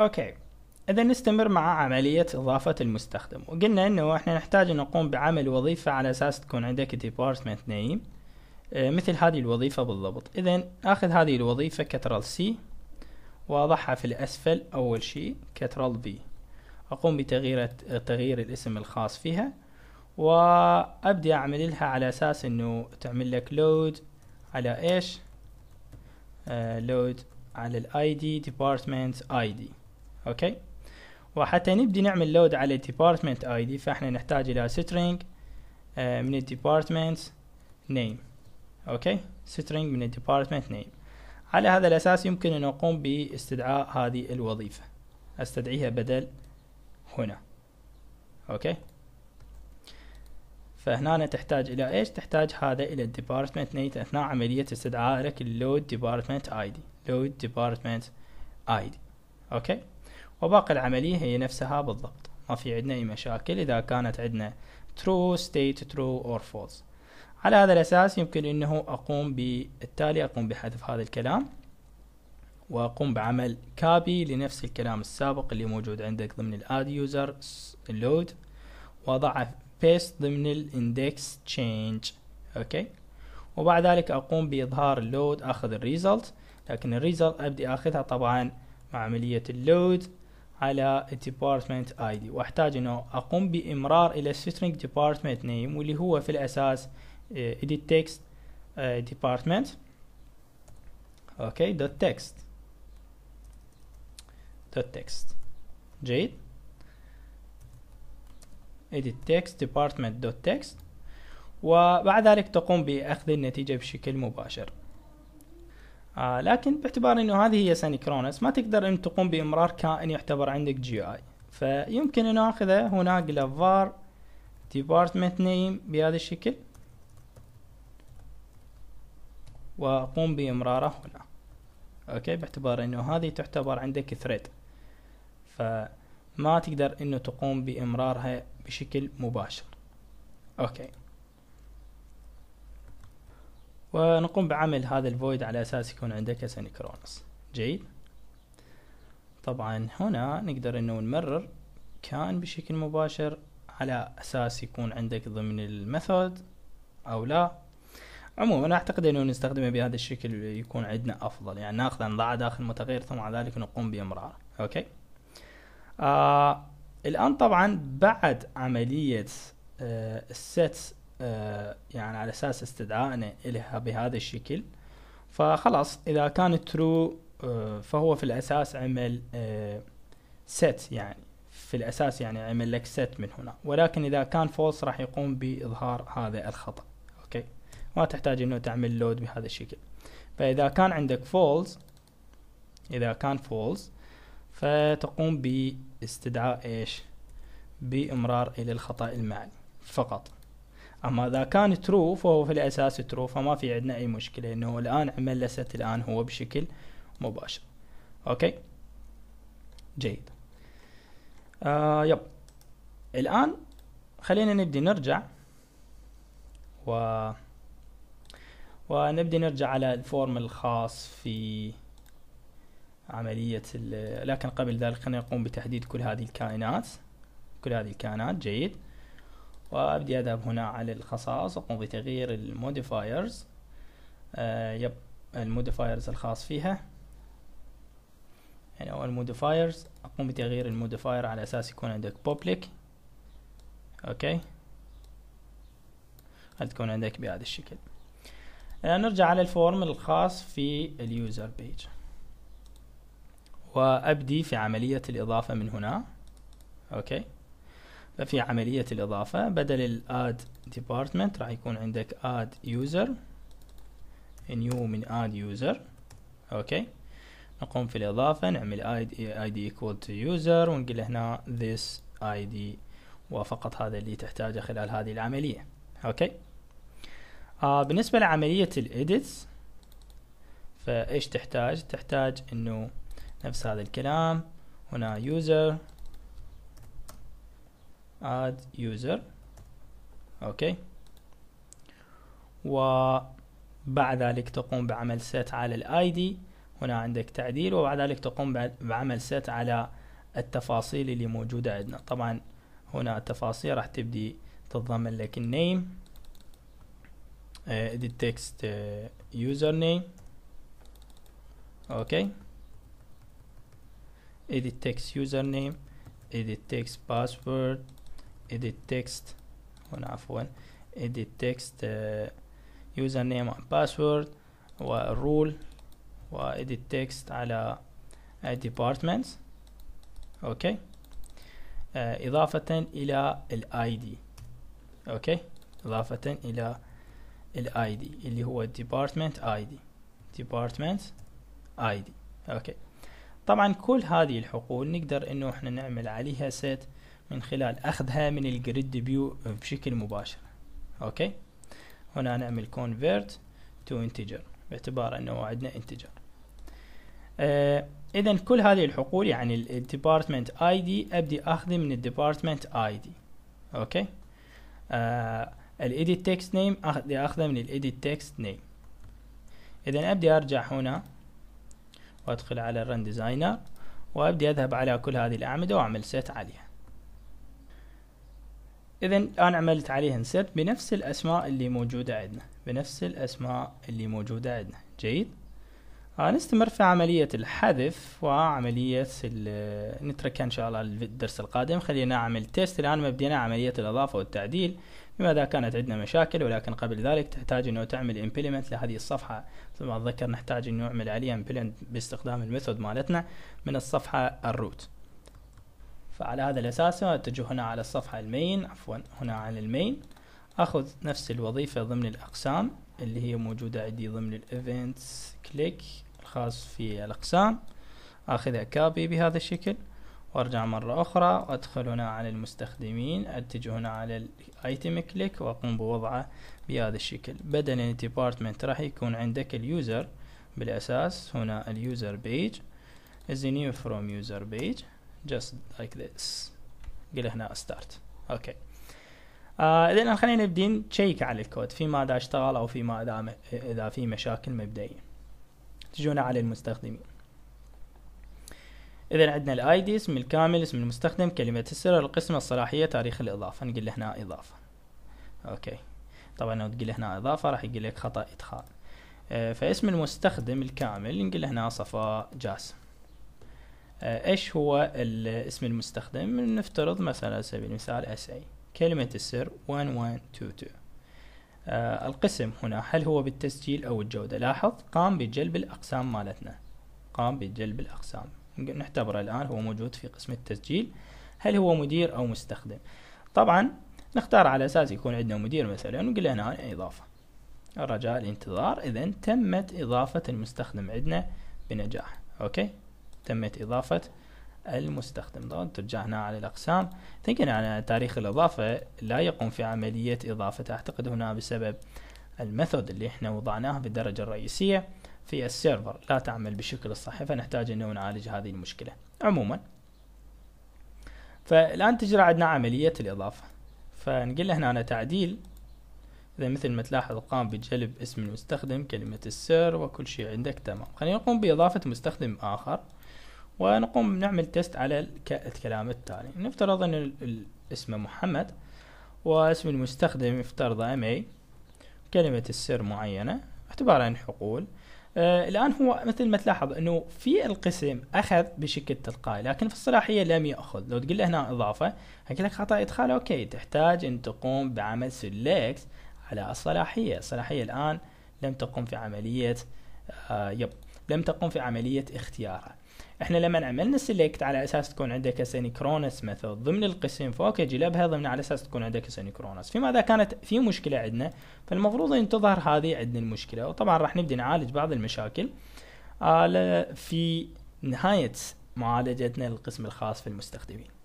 اوكي إذا نستمر مع عملية إضافة المستخدم وقلنا أنه إحنا نحتاج أن نقوم بعمل وظيفة على أساس تكون عندك ديبارتمنت آه، نيم مثل هذه الوظيفة بالضبط إذا آخذ هذه الوظيفة كترال سي وأضعها في الأسفل أول شيء كترال في أقوم بتغيير تغيير الاسم الخاص فيها وابدي أعمل لها على أساس أنه تعمل لك لود على إيش لود آه، على الاي دي ديبارتمنت اي دي اوكي وحتى نبدي نعمل لود على الديبارتمنت اي دي فاحنا نحتاج الى سترينج آه، من الديبارتمنت نيم اوكي سترينج من الديبارتمنت نيم على هذا الاساس يمكن ان نقوم باستدعاء هذه الوظيفه استدعيها بدل هنا اوكي فهنا تحتاج الى ايش تحتاج هذا الى الديبارتمنت نيت اثناء عمليه استدعائك اللود ديبارتمنت اي دي لود ديبارتمنت اي دي اوكي وباقي العملية هي نفسها بالضبط ما في عندنا أي مشاكل إذا كانت عندنا true state true or false على هذا الأساس يمكن أنه أقوم بالتالي أقوم بحذف هذا الكلام وأقوم بعمل كابي لنفس الكلام السابق اللي موجود عندك ضمن الاد يوزر load وأضعه paste ضمن index change أوكي وبعد ذلك أقوم بإظهار اللود أخذ الريزلت لكن الريزلت أبدي أخذها طبعا مع عملية اللود على department id واحتاج انه اقوم بامرار الى string department name واللي هو في الاساس آه، edit text آه، department اوكي دوت تكست دوت تكست جيد edit text department دوت تكست وبعد ذلك تقوم باخذ النتيجه بشكل مباشر آه لكن باعتبار انه هذه هي كرونس ما تقدر ان تقوم بامرار كائن يعتبر عندك جي اي فيمكن ان اخذه هنا لفار var department name بهذا الشكل واقوم بامراره هنا اوكي باعتبار انه هذه تعتبر عندك ثريد فما تقدر انه تقوم بامرارها بشكل مباشر اوكي ونقوم بعمل هذا الفويد على اساس يكون عندك اسينكرونس جيد طبعا هنا نقدر انه نمرر كان بشكل مباشر على اساس يكون عندك ضمن الميثود او لا عموما اعتقد انه نستخدمه بهذا الشكل يكون عندنا افضل يعني ناخذ نضع داخل متغير ثم بعد ذلك نقوم بامرار اوكي آه الان طبعا بعد عمليه آه السيتس آه، يعني على اساس استدعائنا لها بهذا الشكل فخلاص اذا كان ترو آه، فهو في الاساس عمل سيت آه، يعني في الاساس يعني عمل لك سيت من هنا ولكن اذا كان فولس راح يقوم باظهار هذا الخطا اوكي ما تحتاج انه تعمل لود بهذا الشكل فاذا كان عندك فولس اذا كان فولس فتقوم باستدعاء ايش بامرار الى الخطا المعني فقط اما اذا كان ترو فهو في الاساس ترو فما في عندنا اي مشكله انه الان عمل لست الان هو بشكل مباشر اوكي جيد آه يب الان خلينا نبدي نرجع و ونبدي نرجع على الفورم الخاص في عملية لكن قبل ذلك خلينا نقوم بتحديد كل هذه الكائنات كل هذه الكائنات جيد وابدي اذهب هنا على الخصائص اقوم بتغيير الموديفايرز آه يب الموديفايرز الخاص فيها يعني اول الموديفايرز اقوم بتغيير الموديفاير على اساس يكون عندك بوبليك اوكي تكون عندك بهذا الشكل آه نرجع على الفورم الخاص في اليوزر بيج وابدي في عملية الاضافة من هنا اوكي ففي عملية الإضافة بدل الـ add department راح يكون عندك add user new من add user اوكي نقوم في الإضافة نعمل id equal to user ونقول هنا this id وفقط هذا اللي تحتاجه خلال هذه العملية اوكي آه بالنسبة لعملية edits فإيش تحتاج تحتاج إنه نفس هذا الكلام هنا user اد يوزر اوكي وبعد ذلك تقوم بعمل set على الاي دي هنا عندك تعديل وبعد ذلك تقوم بعمل set على التفاصيل اللي موجودة عندنا طبعا هنا التفاصيل راح تبدي تتضمن لك النيم edit تكست يوزر نيم اوكي آه، edit text يوزر آه، نيم edit text password edit text هنا عفوا edit text uh, username and password و rule و edit text على uh, departments اوكي okay. uh, اضافة الى ال id اوكي okay. اضافة الى ال id اللي هو department id department id اوكي okay. طبعا كل هذه الحقول نقدر انه احنا نعمل عليها set من خلال أخذها من الجريد فيو بشكل مباشر أوكي هنا نعمل convert to integer باعتبار أنه عندنا integer آه إذا كل هذه الحقول يعني ال department ID أبدي أخذه من ال department ID أوكي آه ال edit text name أخذ أخذه من ال edit text name إذا أبدي أرجع هنا وأدخل على الرن ديزاينر وأبدي أذهب على كل هذه الأعمدة وأعمل set عليها اذا انا عملت عليه انسرت بنفس الاسماء اللي موجوده عندنا بنفس الاسماء اللي موجوده عندنا جيد آه، نستمر في عملية الحذف وعملية نتركها إن شاء الله للدرس القادم خلينا نعمل تيست الآن مبدينا عملية الإضافة والتعديل لماذا كانت عندنا مشاكل ولكن قبل ذلك تحتاج أنه تعمل امبلمنت لهذه الصفحة مثل ما أتذكر نحتاج أنه نعمل عليها امبلمنت باستخدام الميثود مالتنا من الصفحة الروت فعلى هذا الأساس أتجه هنا على الصفحة المين عفوا هنا على المين أخذ نفس الوظيفة ضمن الأقسام اللي هي موجودة عندي ضمن الايفنتس كليك الخاص في الأقسام أخذها كابي بهذا الشكل وارجع مرة أخرى وأدخل هنا على المستخدمين أتجه هنا على الايتم كليك وأقوم بوضعه بهذا الشكل بدل الديبارتمنت راح يكون عندك اليوزر بالأساس هنا اليوزر بيج is new from user page just like this قل هنا start اوكي آه اذا خلينا نبدي نشيك على الكود في ماذا اشتغل او في ماذا اذا في مشاكل مبدئيه تجونا على المستخدمين اذا عندنا الاي دي اسم الكامل اسم المستخدم كلمه السر القسم الصلاحيه تاريخ الاضافه نقول له هنا اضافه اوكي طبعا لو تقول هنا اضافه راح يقول لك خطا ادخال آه فاسم المستخدم الكامل نقول هنا صفاء جاسم آه، ايش هو اسم المستخدم نفترض مثلا على سبيل المثال اس اي كلمة السر 1122 آه القسم هنا هل هو بالتسجيل او الجودة لاحظ قام بجلب الاقسام مالتنا قام بجلب الاقسام نعتبره الان هو موجود في قسم التسجيل هل هو مدير او مستخدم طبعا نختار على اساس يكون عندنا مدير مثلا ونقول له هنا اضافة الرجاء الانتظار اذا تمت اضافة المستخدم عندنا بنجاح اوكي تمت إضافة المستخدم ضغط ترجع هنا على الأقسام ثنكن على تاريخ الإضافة لا يقوم في عملية إضافة أعتقد هنا بسبب الميثود اللي احنا وضعناه بالدرجة الرئيسية في السيرفر لا تعمل بشكل الصحيح فنحتاج انه نعالج هذه المشكلة عموما فالآن تجرى عندنا عملية الإضافة فنقول له هنا أنا تعديل إذا مثل ما تلاحظ قام بجلب اسم المستخدم كلمة السير وكل شيء عندك تمام خلينا نقوم بإضافة مستخدم آخر ونقوم نعمل تيست على الكلام التالي نفترض ان اسم محمد واسم المستخدم يفترض ام اي كلمة السر معينة اعتبارا حقول آه الآن هو مثل ما تلاحظ أنه في القسم أخذ بشكل تلقائي لكن في الصلاحية لم يأخذ لو تقول له هنا إضافة هيك لك خطأ إدخال أوكي تحتاج أن تقوم بعمل سيلكت على الصلاحية الصلاحية الآن لم تقم في عملية آه يب لم تقم في عملية اختياره احنا لما عملنا سيلكت على اساس تكون عندك اسينكرونس ميثود ضمن القسم فوق لابها ضمن على اساس تكون عندك اسينكرونس فيما اذا كانت في مشكله عندنا فالمفروض ان تظهر هذه عندنا المشكله وطبعا راح نبدا نعالج بعض المشاكل على آه، في نهايه معالجتنا للقسم الخاص في المستخدمين